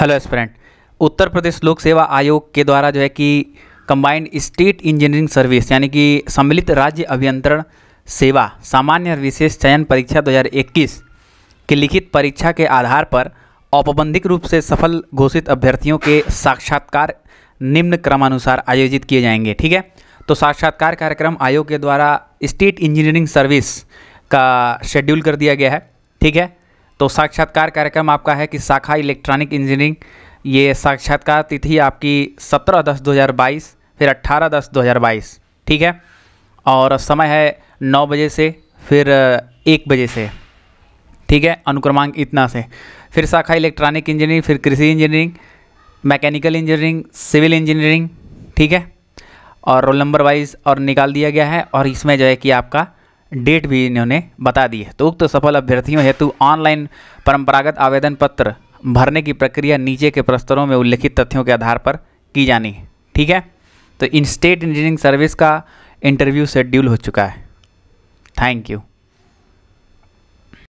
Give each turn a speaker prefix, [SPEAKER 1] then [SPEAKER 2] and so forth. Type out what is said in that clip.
[SPEAKER 1] hello aspirant उत्तर प्रदेश लोक सेवा आयोग के द्वारा जो है कि कंबाइंड स्टेट इंजीनियरिंग सर्विस यानी कि सम्मिलित राज्य अभियंत्रण सेवा सामान्य और विशेष चयन परीक्षा 2021 की लिखित परीक्षा के आधार पर औपबंधिक रूप से सफल घोषित अभ्यर्थियों के साक्षात्कार निम्न क्रमानुसार आयोजित किए जाएंगे ठीक है तो साक्षात्कार कार्यक्रम आयोग के द्वारा स्टेट इंजीनियरिंग सर्विस का शेड्यूल कर दिया गया है ठीक है तो साक्षात्कार कार्यक्रम आपका है कि शाखा इलेक्ट्रॉनिक इंजीनियरिंग ये साक्षात्कार तिथि आपकी 17 दस 2022 फिर 18 दस 2022 ठीक है और समय है 9 बजे से फिर 1 बजे से ठीक है अनुक्रमांक इतना से फिर शाखा इलेक्ट्रॉनिक इंजीनियरिंग फिर कृषि engineering mechanical engineering civil engineering ठीक है और रोल नंबर वाइज और निकाल दिया गया है और इसमें जो है कि आपका डेट भी इन्होंने बता दी है तो उक्त सफल अभ्यर्थियों हेतु ऑनलाइन परंपरागत आवेदन पत्र भरने की प्रक्रिया नीचे के प्रस्तरों में उल्लिखित तथ्यों के आधार पर की जानी है ठीक है तो इन स्टेट इंजीनियरिंग सर्विस का इंटरव्यू शेड्यूल हो चुका है थैंक यू